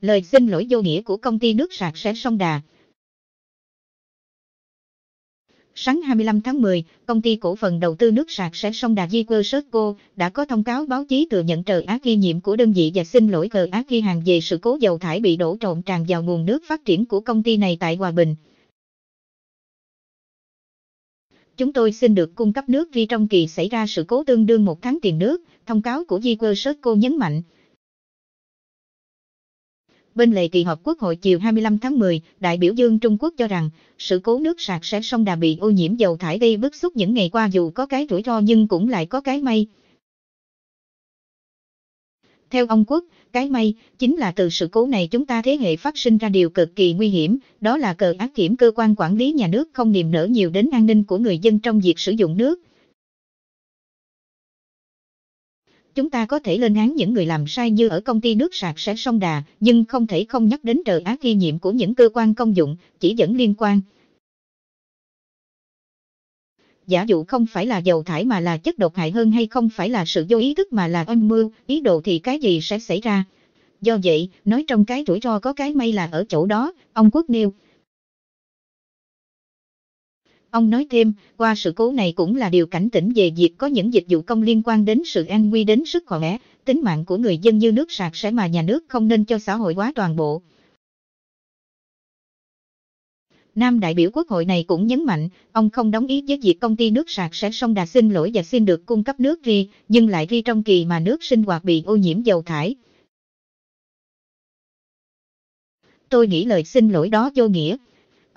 lời xin lỗi vô nghĩa của công ty nước sạch sẽ sông Đà. Sáng 25 tháng 10, công ty cổ phần đầu tư nước sạch sẽ sông Đà Di Quơ đã có thông cáo báo chí thừa nhận tờ ác ghi nhiệm của đơn vị và xin lỗi tờ ác ghi hàng về sự cố dầu thải bị đổ trộn tràn vào nguồn nước phát triển của công ty này tại Hòa Bình. Chúng tôi xin được cung cấp nước vì trong kỳ xảy ra sự cố tương đương một tháng tiền nước, thông cáo của Di Quơ nhấn mạnh. Bên lề kỳ họp Quốc hội chiều 25 tháng 10, đại biểu Dương Trung Quốc cho rằng, sự cố nước sạc sẽ sông Đà bị ô nhiễm dầu thải gây bức xúc những ngày qua dù có cái rủi ro nhưng cũng lại có cái may. Theo ông Quốc, cái may chính là từ sự cố này chúng ta thế hệ phát sinh ra điều cực kỳ nguy hiểm, đó là cờ ác kiểm cơ quan quản lý nhà nước không niềm nở nhiều đến an ninh của người dân trong việc sử dụng nước, Chúng ta có thể lên án những người làm sai như ở công ty nước sạc sẽ sông đà, nhưng không thể không nhắc đến trợ ác ghi nhiệm của những cơ quan công dụng, chỉ dẫn liên quan. Giả dụ không phải là dầu thải mà là chất độc hại hơn hay không phải là sự vô ý thức mà là âm mưu, ý đồ thì cái gì sẽ xảy ra. Do vậy, nói trong cái rủi ro có cái may là ở chỗ đó, ông Quốc nêu. Ông nói thêm, qua sự cố này cũng là điều cảnh tỉnh về việc có những dịch vụ công liên quan đến sự an nguy đến sức khỏe, tính mạng của người dân như nước sạc sẽ mà nhà nước không nên cho xã hội quá toàn bộ. Nam đại biểu quốc hội này cũng nhấn mạnh, ông không đồng ý với việc công ty nước sạc sẽ song đà xin lỗi và xin được cung cấp nước ri, nhưng lại ri trong kỳ mà nước sinh hoạt bị ô nhiễm dầu thải. Tôi nghĩ lời xin lỗi đó vô nghĩa,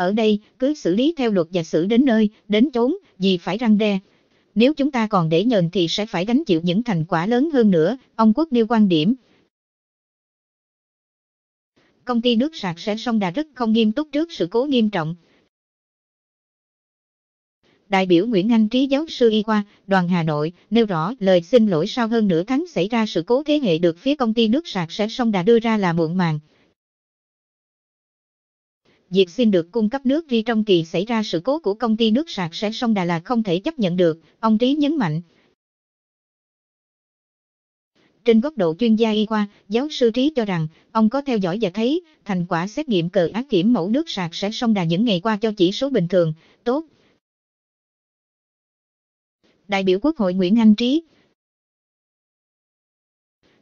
ở đây, cứ xử lý theo luật và xử đến nơi, đến chốn, gì phải răng đe. Nếu chúng ta còn để nhờn thì sẽ phải gánh chịu những thành quả lớn hơn nữa, ông Quốc nêu quan điểm. Công ty nước Sạc sẽ sông Đà rất không nghiêm túc trước sự cố nghiêm trọng. Đại biểu Nguyễn Anh Trí giáo sư y khoa, đoàn Hà Nội, nêu rõ lời xin lỗi sau hơn nửa tháng xảy ra sự cố thế hệ được phía công ty nước Sạc sẽ sông Đà đưa ra là muộn màng. Việc xin được cung cấp nước ri trong kỳ xảy ra sự cố của công ty nước sạch sẽ sông Đà Lạt không thể chấp nhận được, ông Trí nhấn mạnh. Trên góc độ chuyên gia y khoa, giáo sư Trí cho rằng, ông có theo dõi và thấy, thành quả xét nghiệm cờ ác kiểm mẫu nước sạch sẽ sông đà những ngày qua cho chỉ số bình thường, tốt. Đại biểu Quốc hội Nguyễn Anh Trí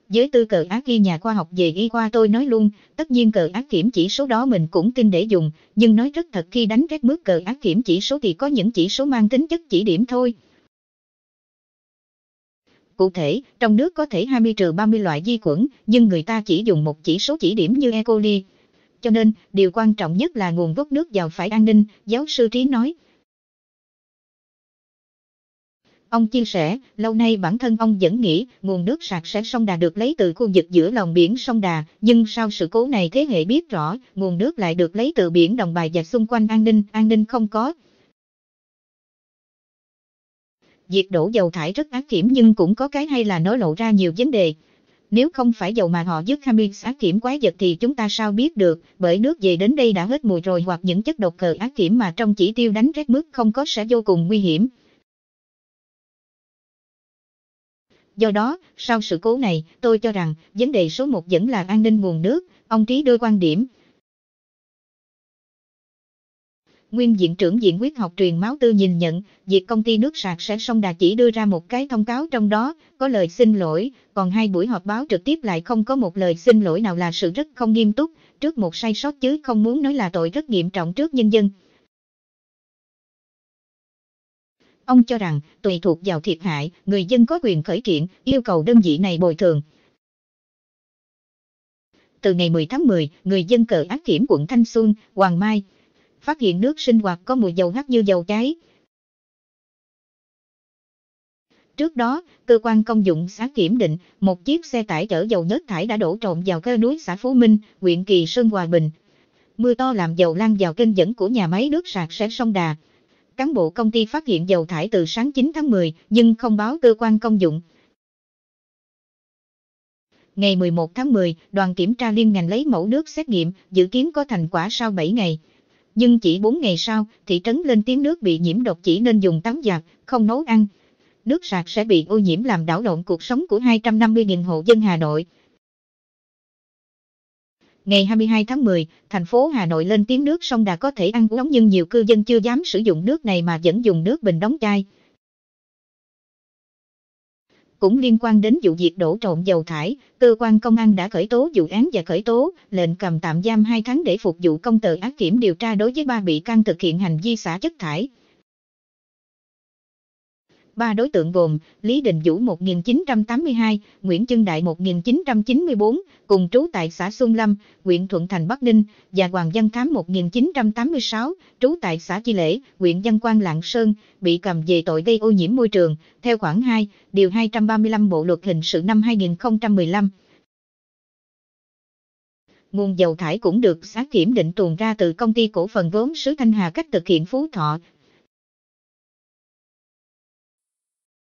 dưới tư cờ ác ghi nhà khoa học về y khoa tôi nói luôn, tất nhiên cờ ác kiểm chỉ số đó mình cũng tin để dùng, nhưng nói rất thật khi đánh rét mức cờ ác kiểm chỉ số thì có những chỉ số mang tính chất chỉ điểm thôi. Cụ thể, trong nước có thể 20-30 loại vi khuẩn, nhưng người ta chỉ dùng một chỉ số chỉ điểm như E. coli. Cho nên, điều quan trọng nhất là nguồn gốc nước giàu phải an ninh, giáo sư Trí nói. Ông chia sẻ, lâu nay bản thân ông vẫn nghĩ nguồn nước sạch sẽ sông Đà được lấy từ khu vực giữa lòng biển sông Đà, nhưng sau sự cố này thế hệ biết rõ, nguồn nước lại được lấy từ biển Đồng Bài và xung quanh an ninh, an ninh không có. Việc đổ dầu thải rất ác kiểm nhưng cũng có cái hay là nó lộ ra nhiều vấn đề. Nếu không phải dầu mà họ dứt Hamis ác kiểm quá giật thì chúng ta sao biết được, bởi nước về đến đây đã hết mùi rồi hoặc những chất độc cờ ác kiểm mà trong chỉ tiêu đánh rét mức không có sẽ vô cùng nguy hiểm. Do đó, sau sự cố này, tôi cho rằng vấn đề số một vẫn là an ninh nguồn nước, ông Trí đưa quan điểm. Nguyên Viện trưởng Viện Huyết học truyền máu tư nhìn nhận, việc công ty nước sạc sẽ sông đà chỉ đưa ra một cái thông cáo trong đó, có lời xin lỗi, còn hai buổi họp báo trực tiếp lại không có một lời xin lỗi nào là sự rất không nghiêm túc, trước một sai sót chứ không muốn nói là tội rất nghiêm trọng trước nhân dân. Ông cho rằng, tùy thuộc vào thiệt hại, người dân có quyền khởi kiện, yêu cầu đơn vị này bồi thường. Từ ngày 10 tháng 10, người dân cờ ác kiểm quận Thanh Xuân, Hoàng Mai, phát hiện nước sinh hoạt có mùi dầu hắt như dầu cháy. Trước đó, cơ quan công dụng xã kiểm định, một chiếc xe tải chở dầu nhớt thải đã đổ trộn vào cơ núi xã Phú Minh, huyện Kỳ Sơn Hòa Bình. Mưa to làm dầu lan vào kênh dẫn của nhà máy nước sạc sẽ sông Đà cán bộ công ty phát hiện dầu thải từ sáng 9 tháng 10 nhưng không báo cơ quan công dụng. Ngày 11 tháng 10, đoàn kiểm tra liên ngành lấy mẫu nước xét nghiệm, dự kiến có thành quả sau 7 ngày. Nhưng chỉ 4 ngày sau, thị trấn lên tiếng nước bị nhiễm độc chỉ nên dùng tắm giặt, không nấu ăn. Nước sạch sẽ bị ô nhiễm làm đảo lộn cuộc sống của 250.000 hộ dân Hà Nội. Ngày 22 tháng 10, thành phố Hà Nội lên tiếng nước sông Đà có thể ăn uống nhưng nhiều cư dân chưa dám sử dụng nước này mà vẫn dùng nước bình đóng chai. Cũng liên quan đến vụ việc đổ trộn dầu thải, cơ quan công an đã khởi tố vụ án và khởi tố lệnh cầm tạm giam 2 tháng để phục vụ công tờ ác kiểm điều tra đối với ba bị can thực hiện hành vi xả chất thải. Ba đối tượng gồm Lý Đình Vũ 1982, Nguyễn Trân Đại 1994, cùng trú tại xã Xuân Lâm, huyện Thuận Thành Bắc Ninh, và Hoàng Văn Khám 1986, trú tại xã Chi Lễ, huyện Văn Quan Lạng Sơn, bị cầm về tội gây ô nhiễm môi trường, theo khoản 2, điều 235 Bộ Luật Hình sự năm 2015 nguồn dầu thải cũng được xác kiểm định tuồn ra từ công ty cổ phần vốn xứ Thanh Hà cách thực hiện Phú Thọ,